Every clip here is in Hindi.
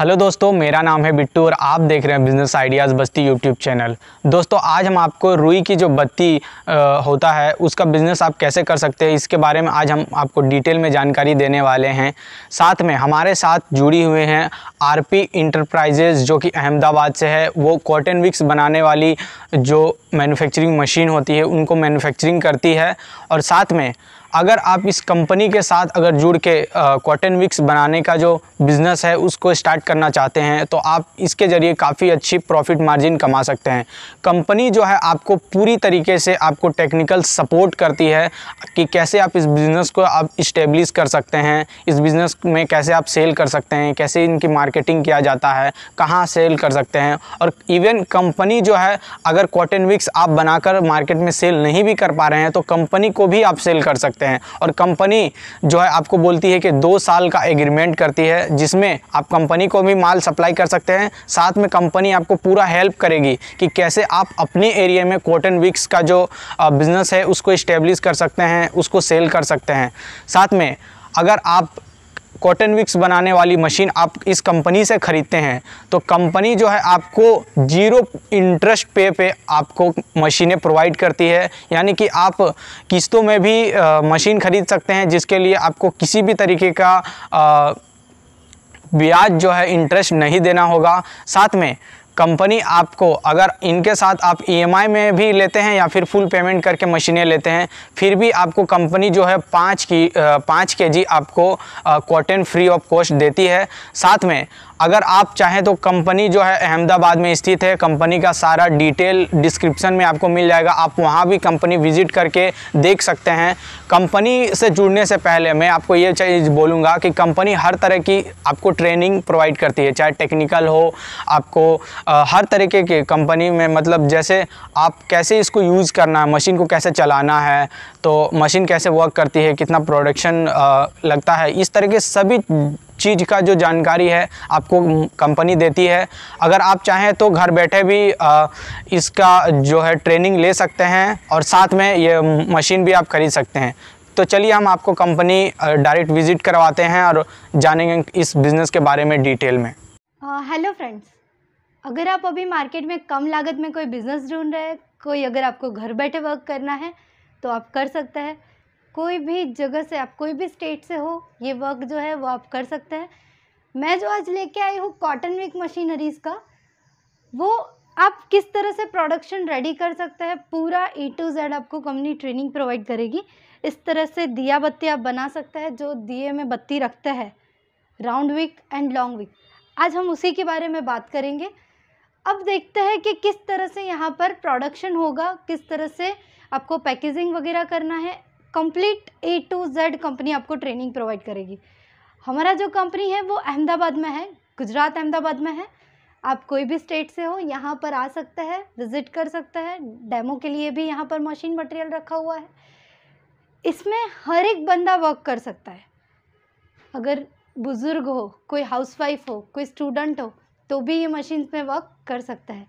हेलो दोस्तों मेरा नाम है बिट्टू और आप देख रहे हैं business ideas Basti YouTube channel दोस्तों आज हम आपको रुई की जो बत्ती होता है उसका बिज़नेस आप कैसे कर सकते हैं इसके बारे में आज हम आपको डिटेल में जानकारी देने वाले हैं साथ में हमारे साथ जुड़ी हुए हैं आरपी इंटरप्राइजेज़ जो कि अहमदाबाद से है वो कॉटन विक्स बनाने वाली जो मैनुफैक्चरिंग मशीन होती है उनको मैनुफैक्चरिंग करती है और साथ में अगर आप इस कंपनी के साथ अगर जुड़ के कॉटन विक्स बनाने का जो बिज़नेस है उसको स्टार्ट करना चाहते हैं तो आप इसके ज़रिए काफ़ी अच्छी प्रॉफिट मार्जिन कमा सकते हैं कंपनी जो है आपको पूरी तरीके से आपको टेक्निकल सपोर्ट करती है कि कैसे आप इस बिज़नेस को आप इस्टेब्लिश कर सकते हैं इस बिज़नेस में कैसे आप सेल कर सकते हैं कैसे इनकी मार्केटिंग किया जाता है कहाँ सेल कर सकते हैं और इवन कंपनी जो है अगर कॉटन विक्स आप बनाकर मार्केट में सेल नहीं भी कर पा रहे हैं तो कंपनी को भी आप सेल कर सकते हैं सकते हैं और कंपनी जो है आपको बोलती है कि दो साल का एग्रीमेंट करती है जिसमें आप कंपनी को भी माल सप्लाई कर सकते हैं साथ में कंपनी आपको पूरा हेल्प करेगी कि कैसे आप अपने एरिया में कॉटन विक्स का जो बिज़नेस है उसको इस्टेब्लिश कर सकते हैं उसको सेल कर सकते हैं साथ में अगर आप कॉटन विक्स बनाने वाली मशीन आप इस कंपनी से ख़रीदते हैं तो कंपनी जो है आपको जीरो इंटरेस्ट पे पे आपको मशीनें प्रोवाइड करती है यानी कि आप किस्तों में भी आ, मशीन ख़रीद सकते हैं जिसके लिए आपको किसी भी तरीके का आ, ब्याज जो है इंटरेस्ट नहीं देना होगा साथ में कंपनी आपको अगर इनके साथ आप ईएमआई e में भी लेते हैं या फिर फुल पेमेंट करके मशीनें लेते हैं फिर भी आपको कंपनी जो है पाँच की पाँच के जी आपको कॉटन फ्री ऑफ कॉस्ट देती है साथ में अगर आप चाहें तो कंपनी जो है अहमदाबाद में स्थित है कंपनी का सारा डिटेल डिस्क्रिप्शन में आपको मिल जाएगा आप वहाँ भी कंपनी विजिट करके देख सकते हैं कंपनी से जुड़ने से पहले मैं आपको ये चीज़ बोलूँगा कि कंपनी हर तरह की आपको ट्रेनिंग प्रोवाइड करती है चाहे टेक्निकल हो आपको आ, हर तरीके के कंपनी में मतलब जैसे आप कैसे इसको यूज़ करना है मशीन को कैसे चलाना है तो मशीन कैसे वर्क करती है कितना प्रोडक्शन लगता है इस तरह के सभी चीज़ का जो जानकारी है आपको कंपनी देती है अगर आप चाहें तो घर बैठे भी इसका जो है ट्रेनिंग ले सकते हैं और साथ में ये मशीन भी आप खरीद सकते हैं तो चलिए हम आपको कंपनी डायरेक्ट विजिट करवाते हैं और जानेंगे इस बिज़नेस के बारे में डिटेल में हेलो फ्रेंड्स अगर आप अभी मार्केट में कम लागत में कोई बिज़नेस ढूंढ रहे हैं कोई अगर आपको घर बैठे वर्क करना है तो आप कर सकते हैं कोई भी जगह से आप कोई भी स्टेट से हो ये वर्क जो है वो आप कर सकते हैं मैं जो आज लेके आई हूँ कॉटन विक मशीनरीज़ का वो आप किस तरह से प्रोडक्शन रेडी कर सकते हैं पूरा ए टू जेड आपको कंपनी ट्रेनिंग प्रोवाइड करेगी इस तरह से दिया बत्ती आप बना सकते हैं जो दिए में बत्ती रखते हैं round wick and long wick आज हम उसी के बारे में बात करेंगे अब देखते हैं कि किस तरह से यहाँ पर प्रोडक्शन होगा किस तरह से आपको पैकेजिंग वगैरह करना है complete A to Z company आपको ट्रेनिंग प्रोवाइड करेगी हमारा जो कंपनी है वो अहमदाबाद में है गुजरात अहमदाबाद में है आप कोई भी स्टेट से हो यहाँ पर आ सकते हैं विज़िट कर सकते हैं डेमो के लिए भी यहाँ पर मशीन मटेरियल रखा हुआ है इसमें हर एक बंदा वर्क कर सकता है अगर बुज़ुर्ग हो कोई हाउसवाइफ हो कोई स्टूडेंट हो तो भी ये मशीन में वर्क कर सकता है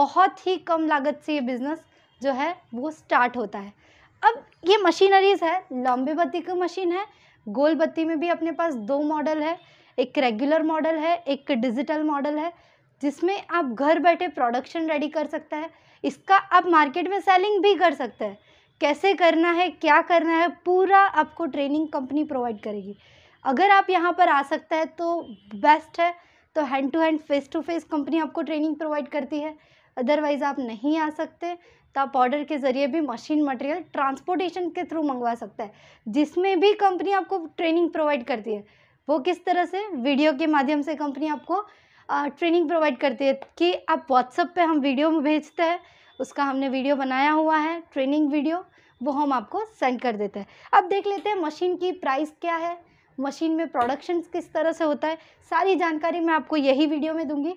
बहुत ही कम लागत से ये बिज़नेस जो है वो स्टार्ट होता है अब ये मशीनरीज़ है लंबी बत्ती की मशीन है गोल बत्ती में भी अपने पास दो मॉडल है एक रेगुलर मॉडल है एक डिजिटल मॉडल है जिसमें आप घर बैठे प्रोडक्शन रेडी कर सकते हैं इसका आप मार्केट में सेलिंग भी कर सकते हैं कैसे करना है क्या करना है पूरा आपको ट्रेनिंग कंपनी प्रोवाइड करेगी अगर आप यहाँ पर आ सकते हैं तो बेस्ट है तो hand to hand face to face company आपको ट्रेनिंग प्रोवाइड करती है अदरवाइज़ आप नहीं आ सकते तो आप ऑर्डर के ज़रिए भी मशीन मटेरियल ट्रांसपोर्टेशन के थ्रू मंगवा सकते हैं जिसमें भी कंपनी आपको ट्रेनिंग प्रोवाइड करती है वो किस तरह से वीडियो के माध्यम से कंपनी आपको ट्रेनिंग प्रोवाइड करती है कि आप व्हाट्सअप पे हम वीडियो में भेजते हैं उसका हमने वीडियो बनाया हुआ है ट्रेनिंग वीडियो वो हम आपको सेंड कर देते हैं अब देख लेते हैं मशीन की प्राइस क्या है मशीन में प्रोडक्शंस किस तरह से होता है सारी जानकारी मैं आपको यही वीडियो में दूंगी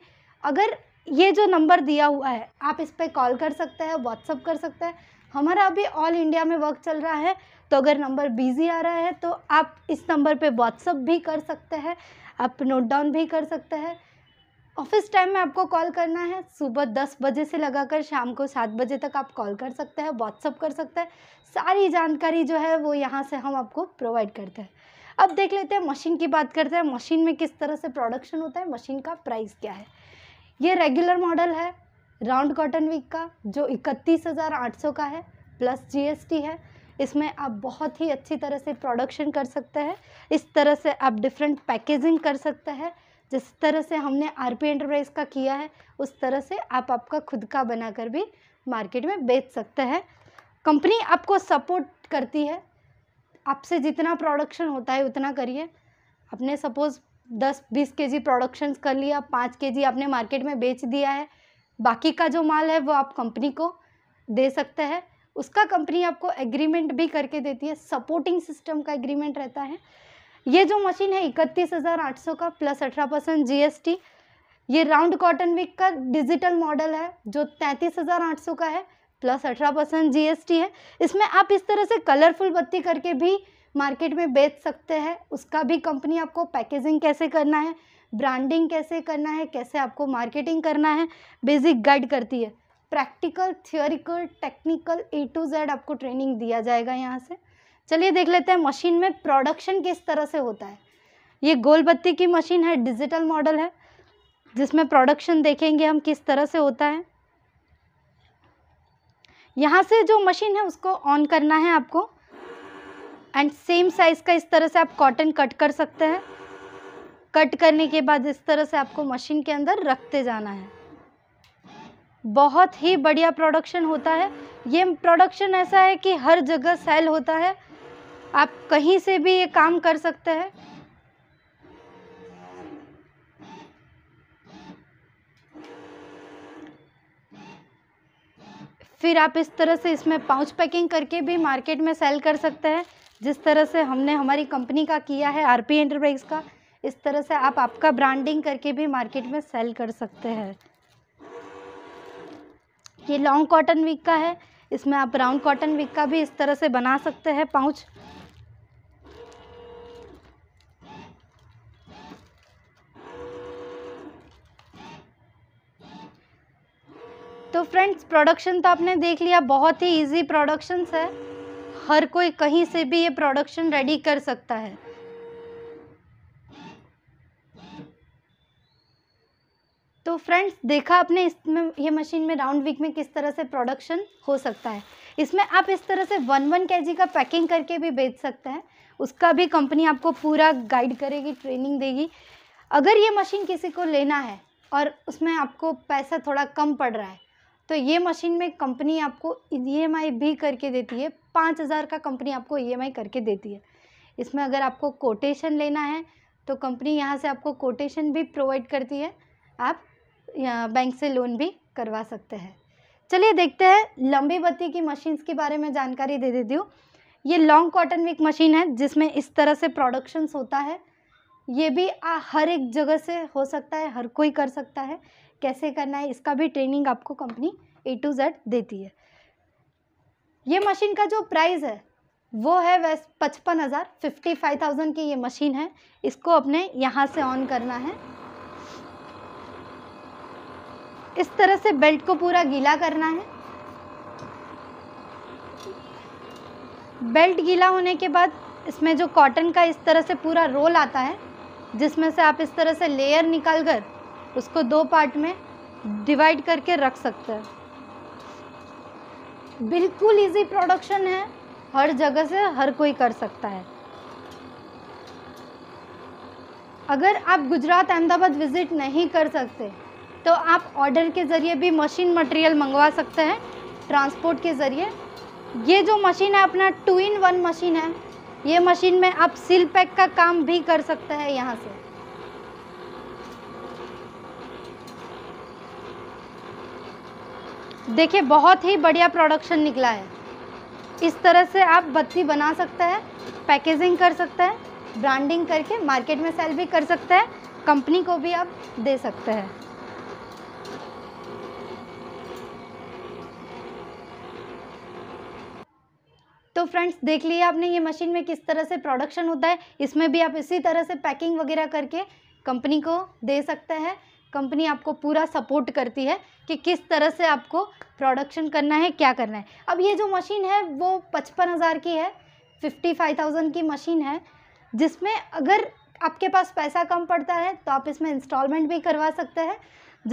अगर ये जो नंबर दिया हुआ है आप इस पर कॉल कर सकते हैं व्हाट्सअप कर सकते हैं हमारा अभी ऑल इंडिया में वर्क चल रहा है तो अगर नंबर बिजी आ रहा है तो आप इस नंबर पर व्हाट्सअप भी कर सकते हैं आप नोट डाउन भी कर सकते हैं ऑफिस टाइम में आपको कॉल करना है सुबह दस बजे से लगाकर शाम को सात बजे तक आप कॉल कर सकते हैं व्हाट्सअप कर सकते हैं सारी जानकारी जो है वो यहाँ से हम आपको प्रोवाइड करते हैं अब देख लेते हैं मशीन की बात करते हैं मशीन में किस तरह से प्रोडक्शन होता है मशीन का प्राइस क्या है ये रेगुलर मॉडल है राउंड कॉटन वीक का जो इकतीस हज़ार आठ सौ का है प्लस जीएसटी है इसमें आप बहुत ही अच्छी तरह से प्रोडक्शन कर सकते हैं इस तरह से आप डिफरेंट पैकेजिंग कर सकते हैं जिस तरह से हमने आर पी एंटरप्राइज का किया है उस तरह से आप आपका खुद का बनाकर भी मार्केट में बेच सकते हैं कंपनी आपको सपोर्ट करती है आपसे जितना प्रोडक्शन होता है उतना करिए आपने सपोज़ दस बीस के जी प्रोडक्शंस कर लिया पाँच के जी आपने मार्केट में बेच दिया है बाकी का जो माल है वो आप कंपनी को दे सकते हैं उसका कंपनी आपको एग्रीमेंट भी करके देती है सपोर्टिंग सिस्टम का एग्रीमेंट रहता है ये जो मशीन है इकतीस हज़ार आठ सौ का प्लस अठारह परसेंट जी एस टी ये राउंड कॉटन विक का डिजिटल मॉडल है जो तैंतीस हज़ार आठ सौ का है प्लस अठारह परसेंट जी है इसमें आप इस तरह से कलरफुल बत्ती करके भी मार्केट में बेच सकते हैं उसका भी कंपनी आपको पैकेजिंग कैसे करना है ब्रांडिंग कैसे करना है कैसे आपको मार्केटिंग करना है बेसिक गाइड करती है practical theoretical technical A to Z आपको ट्रेनिंग दिया जाएगा यहाँ से चलिए देख लेते हैं मशीन में प्रोडक्शन किस तरह से होता है ये गोल बत्ती की मशीन है डिजिटल मॉडल है जिसमें प्रोडक्शन देखेंगे हम किस तरह से होता है यहाँ से जो मशीन है उसको ऑन करना है आपको एंड सेम साइज़ का इस तरह से आप कॉटन कट कर सकते हैं कट करने के बाद इस तरह से आपको मशीन के अंदर रखते जाना है बहुत ही बढ़िया प्रोडक्शन होता है ये प्रोडक्शन ऐसा है कि हर जगह सेल होता है आप कहीं से भी ये काम कर सकते हैं फिर आप इस तरह से इसमें पाउच पैकिंग करके भी मार्केट में सेल कर सकते हैं जिस तरह से हमने हमारी कंपनी का किया है पी एंटरप्राइज का इस तरह से आप आपका ब्रांडिंग करके भी मार्केट में सेल कर सकते हैं ये लॉन्ग कॉटन विक का है इसमें आप ब्राउन कॉटन विक का भी इस तरह से बना सकते हैं पाउच तो फ्रेंड्स प्रोडक्शन तो आपने देख लिया बहुत ही इजी प्रोडक्शंस है हर कोई कहीं से भी ये प्रोडक्शन रेडी कर सकता है तो फ्रेंड्स देखा आपने इसमें ये मशीन में राउंड वीक में किस तरह से प्रोडक्शन हो सकता है इसमें आप इस तरह से वन वन के का पैकिंग करके भी बेच सकते हैं उसका भी कंपनी आपको पूरा गाइड करेगी ट्रेनिंग देगी अगर ये मशीन किसी को लेना है और उसमें आपको पैसा थोड़ा कम पड़ रहा है तो ये मशीन में कंपनी आपको ई e भी करके देती है पाँच हज़ार का कंपनी आपको ई e करके देती है इसमें अगर आपको कोटेशन लेना है तो कंपनी यहाँ से आपको कोटेशन भी प्रोवाइड करती है आप बैंक से लोन भी करवा सकते हैं चलिए देखते हैं लंबी बत्ती की मशीन्स के बारे में जानकारी दे देती हूँ ये लॉन्ग कॉटन विक मशीन है जिसमें इस तरह से प्रोडक्शंस होता है ये भी आ, हर एक जगह से हो सकता है हर कोई कर सकता है कैसे करना है इसका भी ट्रेनिंग आपको कंपनी ए टू जेड देती है ये मशीन का जो प्राइस है वो है वैस पचपन हज़ार फिफ्टी फाइव थाउजेंड की ये मशीन है इसको अपने यहाँ से ऑन करना है इस तरह से बेल्ट को पूरा गीला करना है बेल्ट गीला होने के बाद इसमें जो कॉटन का इस तरह से पूरा रोल आता है जिसमें से आप इस तरह से लेयर निकाल कर उसको दो पार्ट में डिवाइड करके रख सकते हैं बिल्कुल इजी प्रोडक्शन है हर जगह से हर कोई कर सकता है अगर आप गुजरात अहमदाबाद विज़िट नहीं कर सकते तो आप ऑर्डर के ज़रिए भी मशीन मटेरियल मंगवा सकते हैं ट्रांसपोर्ट के ज़रिए ये जो मशीन है अपना टू इन वन मशीन है ये मशीन में आप सील पैक का काम भी कर सकते हैं यहाँ से देखिए बहुत ही बढ़िया प्रोडक्शन निकला है इस तरह से आप बत्ती बना सकते हैं पैकेजिंग कर सकते हैं ब्रांडिंग करके मार्केट में सेल भी कर सकते हैं कंपनी को भी आप दे सकते हैं तो फ्रेंड्स देख लिया आपने ये मशीन में किस तरह से प्रोडक्शन होता है इसमें भी आप इसी तरह से पैकिंग वगैरह करके कंपनी को दे सकते हैं कंपनी आपको पूरा सपोर्ट करती है कि किस तरह से आपको प्रोडक्शन करना है क्या करना है अब ये जो मशीन है वो पचपन हज़ार की है फिफ्टी फाइव थाउजेंड की मशीन है जिसमें अगर आपके पास पैसा कम पड़ता है तो आप इसमें इंस्टॉलमेंट भी करवा सकते हैं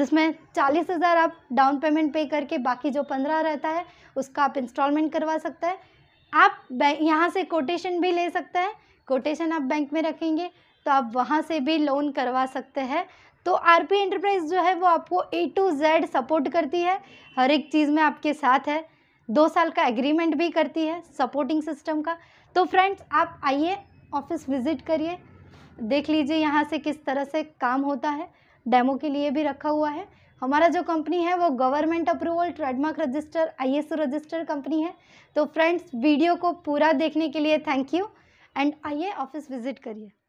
जिसमें चालीस हज़ार आप डाउन पेमेंट पे करके बाकी जो पंद्रह रहता है उसका आप इंस्टॉलमेंट करवा सकते हैं आप यहाँ से कोटेशन भी ले सकते हैं कोटेशन आप बैंक में रखेंगे तो आप वहाँ से भी लोन करवा सकते हैं तो आर पी एंटरप्राइज जो है वो आपको ए टू जेड सपोर्ट करती है हर एक चीज़ में आपके साथ है दो साल का एग्रीमेंट भी करती है सपोर्टिंग सिस्टम का तो फ्रेंड्स आप आइए ऑफिस विज़िट करिए देख लीजिए यहाँ से किस तरह से काम होता है डेमो के लिए भी रखा हुआ है हमारा जो कंपनी है वो government approval trademark register ISO register company है तो फ्रेंड्स वीडियो को पूरा देखने के लिए थैंक यू एंड आइए ऑफिस विजिट करिए